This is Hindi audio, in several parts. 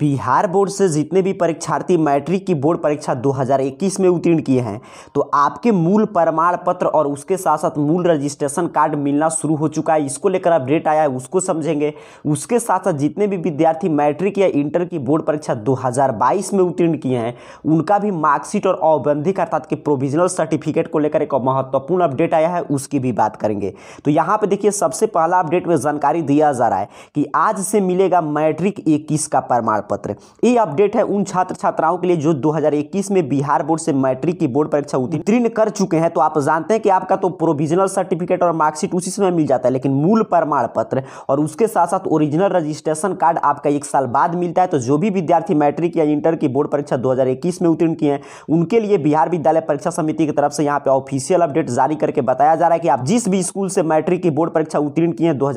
बिहार बोर्ड से जितने भी परीक्षार्थी मैट्रिक की बोर्ड परीक्षा 2021 में उत्तीर्ण किए हैं तो आपके मूल प्रमाण पत्र और उसके साथ साथ मूल रजिस्ट्रेशन कार्ड मिलना शुरू हो चुका है इसको लेकर अपडेट आया है उसको समझेंगे उसके साथ साथ जितने भी विद्यार्थी मैट्रिक या इंटर की बोर्ड परीक्षा 2022 में उत्तीर्ण किए हैं उनका भी मार्कशीट और औबंधिक अर्थात के प्रोविजनल सर्टिफिकेट को लेकर एक महत्वपूर्ण अपडेट आया है उसकी भी बात करेंगे तो यहाँ पर देखिए सबसे पहला अपडेट में जानकारी दिया जा रहा है कि आज से मिलेगा मैट्रिक इक्कीस का प्रमाण पत्र ये अपडेट है उन छात्र छात्राओं के लिए जो 2021 में बिहार बोर्ड से मैट्रिक की बोर्ड परीक्षा उत्तीर्ण कर चुके हैं तो आप जानते हैं कि आपका तो प्रोविजनल सर्टिफिकेट और मार्कशीट उसी समय मिल जाता है लेकिन मूल प्रमाण पत्र और उसके साथ साथ ओरिजिनल रजिस्ट्रेशन कार्ड आपका एक साल बाद मिलता है तो जो भी विद्यार्थी मैट्रिक या इंटर की बोर्ड परीक्षा दो में उत्तीर्ण किए हैं उनके लिए बिहार विद्यालय परीक्षा समिति की तरफ से यहाँ पे ऑफिशियल अपडेट जारी करके बताया जा रहा है कि आप जिस भी स्कूल से मैट्रिक की बोर्ड परीक्षा उत्तीर्ण किए हैं दो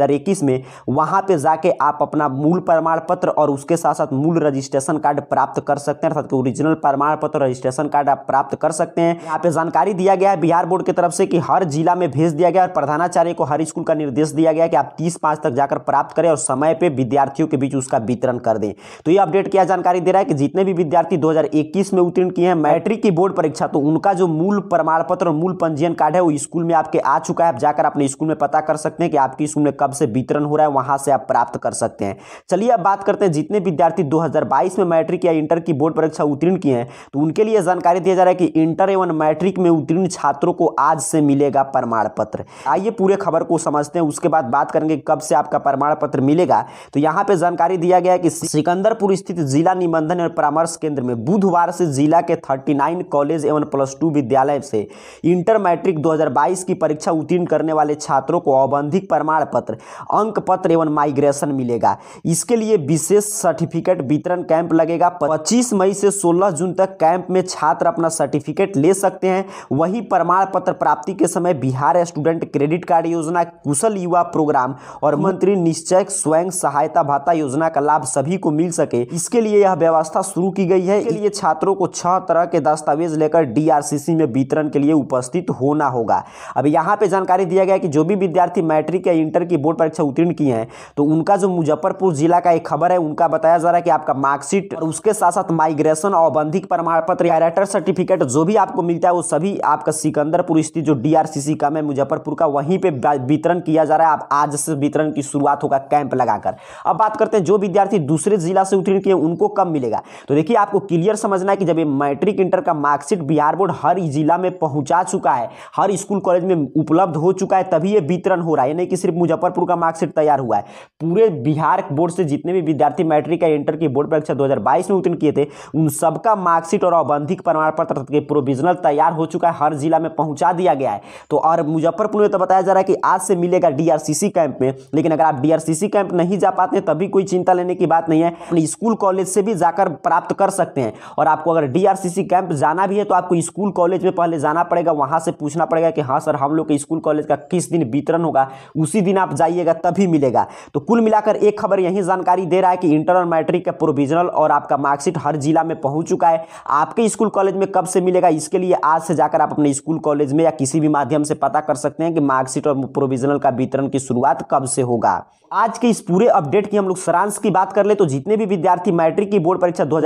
में वहां पर जाके आप अपना मूल प्रमाण पत्र और उसके साथ साथ मूल रजिस्ट्रेशन कार्ड प्राप्त कर सकते हैं अर्थात ओरिजिनल प्रमाण पत्र रजिस्ट्रेशन कार्ड आप प्राप्त कर सकते हैं यहाँ पे जानकारी दिया गया है बिहार बोर्ड की तरफ से कि हर जिला में भेज दिया गया और प्रधानाचार्य को हर स्कूल का निर्देश दिया गया कि आप तीस पांच तक जाकर प्राप्त करें और समय पर विद्यार्थियों के बीच उसका वितरण कर दें तो ये अपडेट क्या जानकारी दे रहा है कि जितने भी विद्यार्थी दो में उत्तीर्ण किए हैं मैट्रिक की बोर्ड परीक्षा तो उनका जो मूल प्रमाण पत्र और मूल पंजीयन कार्ड है वो स्कूल में आपके आ चुका है आप जाकर अपने स्कूल में पता कर सकते हैं कि आपके स्कूल में कब से वितरण हो रहा है वहां से आप प्राप्त कर सकते हैं चलिए अब बात करते हैं जितने विद्यार्थी 2022 में मैट्रिक या इंटर की बोर्ड परीक्षा उत्तीर्ण किए हैं तो उनके लिए जानकारी दिया जा रहा है कि इंटर एवं मैट्रिक में उत्तीर्ण छात्रों को आज से मिलेगा प्रमाण पत्र आइए पूरे खबर को समझते हैं उसके बाद बात करेंगे कब से आपका प्रमाण पत्र मिलेगा तो यहाँ पे जानकारी दिया गया कि सिकंदरपुर स्थित जिला निबंधन और परामर्श केंद्र में बुधवार से जिला के थर्टी कॉलेज एवं प्लस टू विद्यालय से इंटर मैट्रिक दो की परीक्षा उत्तीर्ण करने वाले छात्रों को औबंधिक प्रमाण पत्र अंक पत्र एवं माइग्रेशन मिलेगा इसके लिए विशेष सर्टिफिकेट सर्टिफिकेट वितरण कैंप लगेगा 25 मई से 16 जून तक कैंप में छात्र अपना सर्टिफिकेट ले सकते हैं वही प्रमाण पत्र प्राप्ति के समय बिहार स्टूडेंट क्रेडिट कार्ड योजना कुशल युवा प्रोग्राम और मंत्री निश्चय स्वयं सहायता भाता योजना का लाभ सभी को मिल सके इसके लिए यह व्यवस्था शुरू की गई है इसके लिए छात्रों को छह तरह के दस्तावेज लेकर डीआरसीसी में वितरण के लिए उपस्थित होना होगा अब यहाँ पे जानकारी दिया गया कि जो भी विद्यार्थी मैट्रिक या इंटर की बोर्ड परीक्षा उत्तीर्ण किए हैं तो उनका जो मुजफ्फरपुर जिला का एक खबर है उनका बताया जा रहा है है कि आपका मार्कशीट और उसके साथ साथ माइग्रेशन और बंधिक प्रमाण पत्र कैरेक्टर सर्टिफिकेट जो भी आपको मिलता है वो सभी आपका सिकंदरपुर स्थित जो डीआरसीसी कम है मुजफ्फरपुर का वहीं पे वितरण किया जा रहा है आप आज से वितरण की शुरुआत होगा कैंप लगाकर अब बात करते हैं जो विद्यार्थी दूसरे जिला से उत्तीर्ण किए उनको कब मिलेगा तो देखिए आपको क्लियर समझना है कि जब ये मैट्रिक इंटर का मार्कशीट बिहार बोर्ड हर जिला में पहुंचा चुका है हर स्कूल कॉलेज में उपलब्ध हो चुका है तभी ये वितरण हो रहा है यानी कि सिर्फ मुजफ्फरपुर का मार्कशीट तैयार हुआ है पूरे बिहार बोर्ड से जितने भी विद्यार्थी मैट्रिक का इंटर इंटर की बोर्ड परीक्षा 2022 में उत्तीर्ण किए थे उन सबका मार्कशीट और अबंधिक प्रमाण पत्र के प्रोविजनल तैयार हो चुका है हर जिला में पहुंचा दिया गया है तो और मुजफ्फरपुर में तो बताया जा रहा है कि आज से मिलेगा डी कैंप में लेकिन अगर आप डी कैंप नहीं जा पाते हैं तभी कोई चिंता लेने की बात नहीं है अपने स्कूल कॉलेज से भी जाकर प्राप्त कर सकते हैं और आपको अगर डी कैंप जाना भी है तो आपको स्कूल कॉलेज में पहले जाना पड़ेगा वहां से पूछना पड़ेगा कि हाँ सर हम लोग के स्कूल कॉलेज का किस दिन वितरण होगा उसी दिन आप जाइएगा तभी मिलेगा तो कुल मिलाकर एक खबर यही जानकारी दे रहा है कि इंटर और मैट्रिक एक प्रोविजनल और आपका मार्कशीट हर जिला में पहुंच चुका है आपके स्कूल कॉलेज में कब से मिलेगा इसके लिए आज से जाकर आप अपने स्कूल कॉलेज में या किसी भी माध्यम से पता कर सकते हैं कि मार्कशीट और प्रोविजनल का वितरण की शुरुआत कब से होगा आज के इस पूरे अपडेट की हम लोग सारांश की बात कर ले तो जितने भी विद्यार्थी मैट्रिक की बोर्ड परीक्षा दो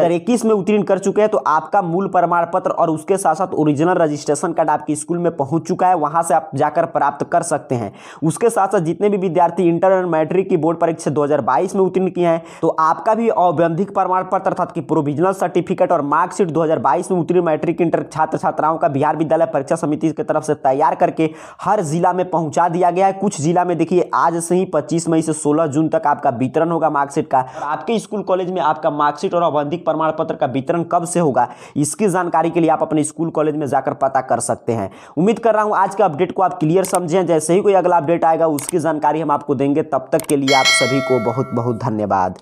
में उत्तीर्ण कर चुके हैं तो आपका मूल प्रमाण पत्र और उसके साथ साथ ओरिजिनल रजिस्ट्रेशन कार्ड आपके स्कूल में पहुंच चुका है वहां से आप जाकर प्राप्त कर सकते हैं उसके साथ साथ जितने भी विद्यार्थी इंटर और मैट्रिक की बोर्ड परीक्षा दो में उत्तीर्ण किए हैं तो आपका भी औबंधिक प्रमाण पत्र अर्थात की प्रोविजनल सर्टिफिकेट और मार्कशीट 2022 में उत्तरी मैट्रिक इंटर छात्र छात्राओं का बिहार विद्यालय परीक्षा समिति की तरफ से तैयार करके हर जिला में पहुंचा दिया गया है कुछ जिला में देखिए आज से ही पच्चीस मई से सोलह जून तक आपका वितरण होगा मार्कशीट का आपके स्कूल कॉलेज में आपका मार्कशीट और औबंधिक प्रमाण पत्र का वितरण कब से होगा इसकी जानकारी के लिए आप अपने स्कूल कॉलेज में जाकर पता कर सकते हैं उम्मीद कर रहा हूँ आज के अपडेट को आप क्लियर समझें जैसे ही कोई अगला अपडेट आएगा उसकी जानकारी हम आपको देंगे तब तक के लिए आप सभी को बहुत बहुत धन्यवाद